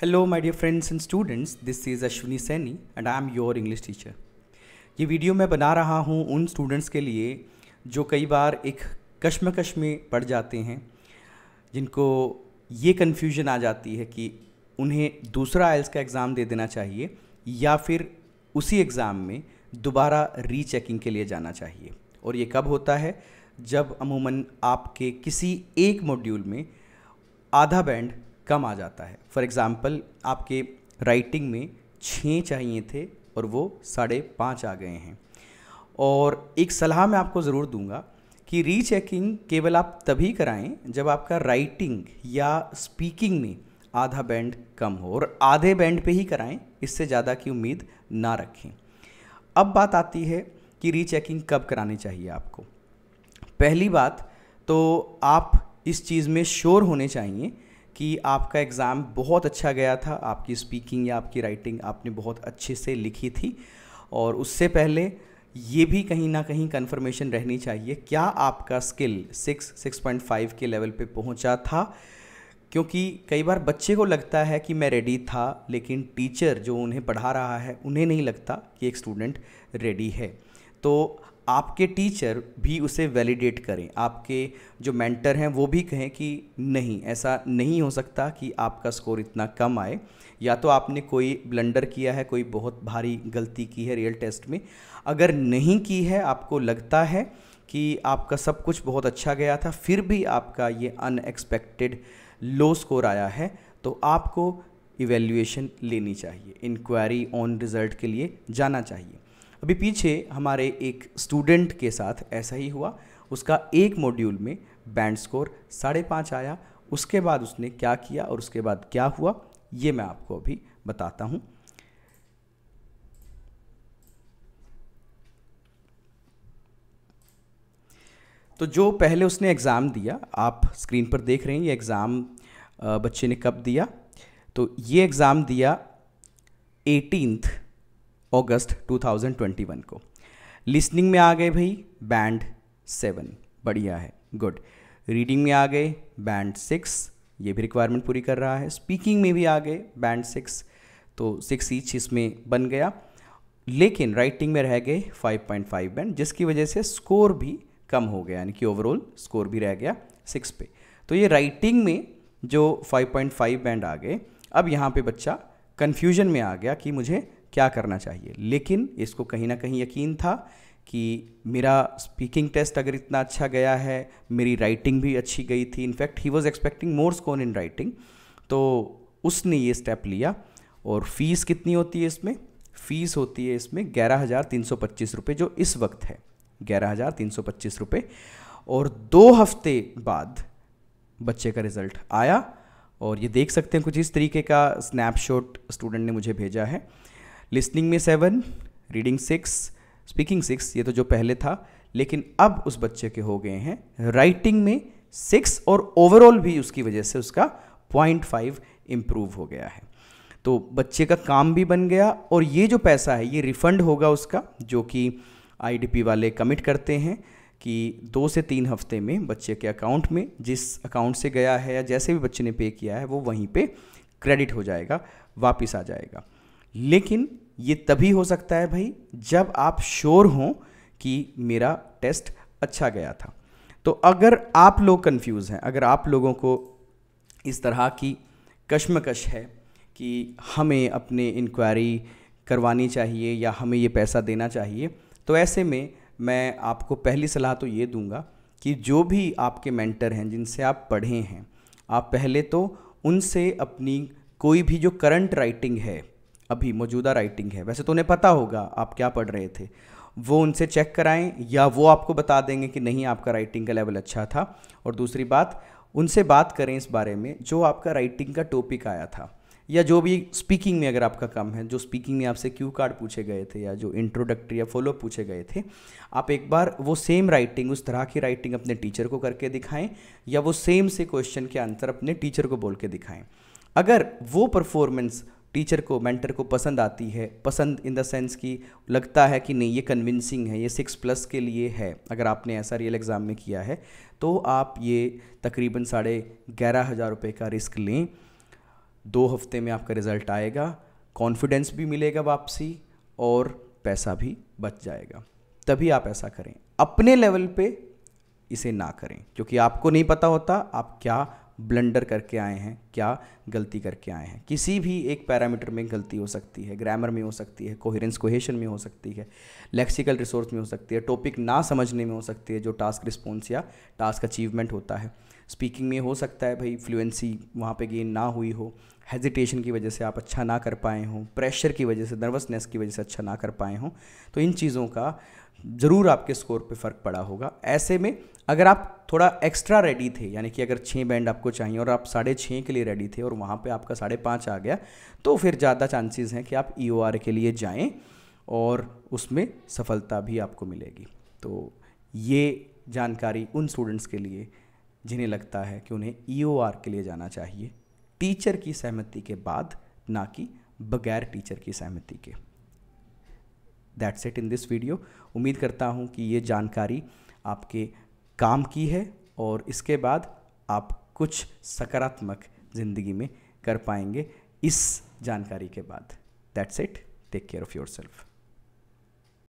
hello my dear friends and students this is Ashwini Saini and I am your English teacher ये video मैं बना रहा हूँ उन स्टूडेंट्स के लिए जो कई बार एक कश्मकश में पड़ जाते हैं जिनको ये कन्फ्यूजन आ जाती है कि उन्हें दूसरा आयल्स का एग्ज़ाम दे देना चाहिए या फिर उसी एग्ज़ाम में दोबारा रीचेकिंग के लिए जाना चाहिए और ये कब होता है जब अमूमन आपके किसी एक मॉड्यूल में आधा बैंड कम आ जाता है फॉर एग्ज़ाम्पल आपके राइटिंग में छः चाहिए थे और वो साढ़े पाँच आ गए हैं और एक सलाह मैं आपको ज़रूर दूंगा कि रीचेकिंग केवल आप तभी कराएं जब आपका राइटिंग या स्पीकिंग में आधा बैंड कम हो और आधे बैंड पे ही कराएं इससे ज़्यादा की उम्मीद ना रखें अब बात आती है कि रीचेकिंग कब करानी चाहिए आपको पहली बात तो आप इस चीज़ में श्योर होने चाहिए कि आपका एग्ज़ाम बहुत अच्छा गया था आपकी स्पीकिंग या आपकी राइटिंग आपने बहुत अच्छे से लिखी थी और उससे पहले ये भी कहीं ना कहीं कन्फर्मेशन रहनी चाहिए क्या आपका skill six six point five के लेवल पे पहुंचा था क्योंकि कई बार बच्चे को लगता है कि मैं रेडी था लेकिन टीचर जो उन्हें पढ़ा रहा है उन्हें नहीं लगता कि एक स्टूडेंट रेडी है तो आपके टीचर भी उसे वैलिडेट करें आपके जो मेंटर हैं वो भी कहें कि नहीं ऐसा नहीं हो सकता कि आपका स्कोर इतना कम आए या तो आपने कोई ब्लंडर किया है कोई बहुत भारी गलती की है रियल टेस्ट में अगर नहीं की है आपको लगता है कि आपका सब कुछ बहुत अच्छा गया था फिर भी आपका ये अनएक्सपेक्टेड लो स्कोर आया है तो आपको इवेल्यूएशन लेनी चाहिए इंक्वायरी ऑन रिज़ल्ट के लिए जाना चाहिए अभी पीछे हमारे एक स्टूडेंट के साथ ऐसा ही हुआ उसका एक मॉड्यूल में बैंड स्कोर साढ़े पाँच आया उसके बाद उसने क्या किया और उसके बाद क्या हुआ ये मैं आपको अभी बताता हूँ तो जो पहले उसने एग्ज़ाम दिया आप स्क्रीन पर देख रहे हैं ये एग्ज़ाम बच्चे ने कब दिया तो ये एग्ज़ाम दिया एटीनथ अगस्त 2021 को लिसनिंग में आ गए भाई बैंड सेवन बढ़िया है गुड रीडिंग में आ गए बैंड सिक्स ये भी रिक्वायरमेंट पूरी कर रहा है स्पीकिंग में भी आ गए बैंड सिक्स तो सिक्स ईच इसमें बन गया लेकिन राइटिंग में रह गए 5.5 बैंड जिसकी वजह से स्कोर भी कम हो गया यानी कि ओवरऑल स्कोर भी रह गया सिक्स पे तो ये राइटिंग में जो 5.5 बैंड आ गए अब यहाँ पे बच्चा कन्फ्यूजन में आ गया कि मुझे क्या करना चाहिए लेकिन इसको कहीं ना कहीं यकीन था कि मेरा स्पीकिंग टेस्ट अगर इतना अच्छा गया है मेरी राइटिंग भी अच्छी गई थी in fact he was expecting more score in writing तो उसने ये स्टेप लिया और फीस कितनी होती है इसमें फ़ीस होती है इसमें ग्यारह हज़ार तीन सौ पच्चीस रुपये जो इस वक्त है ग्यारह हज़ार तीन सौ पच्चीस रुपये और दो हफ्ते बाद बच्चे का रिज़ल्ट आया और ये देख सकते हैं कुछ इस तरीके का स्नैपशॉट स्टूडेंट ने मुझे भेजा है लिसनिंग में seven reading six speaking six ये तो जो पहले था लेकिन अब उस बच्चे के हो गए हैं राइटिंग में सिक्स और ओवरऑल भी उसकी वजह से उसका पॉइंट फाइव इम्प्रूव हो गया है तो बच्चे का काम भी बन गया और ये जो पैसा है ये रिफंड होगा उसका जो कि आईडीपी वाले कमिट करते हैं कि दो से तीन हफ्ते में बच्चे के अकाउंट में जिस अकाउंट से गया है या जैसे भी बच्चे ने पे किया है वो वहीं पे क्रेडिट हो जाएगा वापस आ जाएगा लेकिन ये तभी हो सकता है भाई जब आप श्योर हों कि मेरा टेस्ट अच्छा गया था तो अगर आप लोग कंफ्यूज हैं अगर आप लोगों को इस तरह की कश्मकश है कि हमें अपने इंक्वायरी करवानी चाहिए या हमें ये पैसा देना चाहिए तो ऐसे में मैं आपको पहली सलाह तो ये दूंगा कि जो भी आपके मेंटर हैं जिनसे आप पढ़े हैं आप पहले तो उनसे अपनी कोई भी जो करंट राइटिंग है अभी मौजूदा राइटिंग है वैसे तो उन्हें पता होगा आप क्या पढ़ रहे थे वो उनसे चेक कराएं या वो आपको बता देंगे कि नहीं आपका राइटिंग का लेवल अच्छा था और दूसरी बात उनसे बात करें इस बारे में जो आपका राइटिंग का टॉपिक आया था या जो भी स्पीकिंग में अगर आपका कम है जो स्पीकिंग में आपसे क्यू कार्ड पूछे गए थे या जो इंट्रोडक्टरी या फॉलो पूछे गए थे आप एक बार वो सेम राइटिंग उस तरह की राइटिंग अपने टीचर को करके दिखाएं या वो सेम से क्वेश्चन के आंसर अपने टीचर को बोल के दिखाएं अगर वो परफॉर्मेंस टीचर को मेंटर को पसंद आती है पसंद इन द सेंस कि लगता है कि नहीं ये कन्विंसिंग है ये सिक्स प्लस के लिए है अगर आपने ऐसा रियल एग्ज़ाम में किया है तो आप ये तकरीबन साढ़े ग्यारह हज़ार रुपये का रिस्क लें दो हफ्ते में आपका रिज़ल्ट आएगा कॉन्फिडेंस भी मिलेगा वापसी और पैसा भी बच जाएगा तभी आप ऐसा करें अपने लेवल पे इसे ना करें क्योंकि आपको नहीं पता होता आप क्या ब्लंडर करके आए हैं क्या गलती करके आए हैं किसी भी एक पैरामीटर में गलती हो सकती है ग्रामर में हो सकती है कोहेरेंस कोहेशन में हो सकती है लेक्सिकल रिसोर्स में हो सकती है टॉपिक ना समझने में हो सकती है जो टास्क रिस्पॉन्स या टास्क अचीवमेंट होता है स्पीकिंग में हो सकता है भाई फ्लुएंसी वहाँ पे गेन ना हुई हो हेजिटेशन की वजह से आप अच्छा ना कर पाए हों प्रेशर की वजह से नर्वसनेस की वजह से अच्छा ना कर पाए हों तो इन चीज़ों का ज़रूर आपके स्कोर पे फ़र्क पड़ा होगा ऐसे में अगर आप थोड़ा एक्स्ट्रा रेडी थे यानी कि अगर छः बैंड आपको चाहिए और आप साढ़े छः के लिए रेडी थे और वहाँ पे आपका साढ़े पाँच आ गया तो फिर ज़्यादा चांसेस हैं कि आप ई e के लिए जाएँ और उसमें सफलता भी आपको मिलेगी तो ये जानकारी उन स्टूडेंट्स के लिए जिन्हें लगता है कि उन्हें ई e के लिए जाना चाहिए टीचर की सहमति के बाद ना कि बगैर टीचर की सहमति के that's it in this video उम्मीद करता हूँ कि ये जानकारी आपके काम की है और इसके बाद आप कुछ सकारात्मक ज़िंदगी में कर पाएंगे इस जानकारी के बाद that's it take care of your self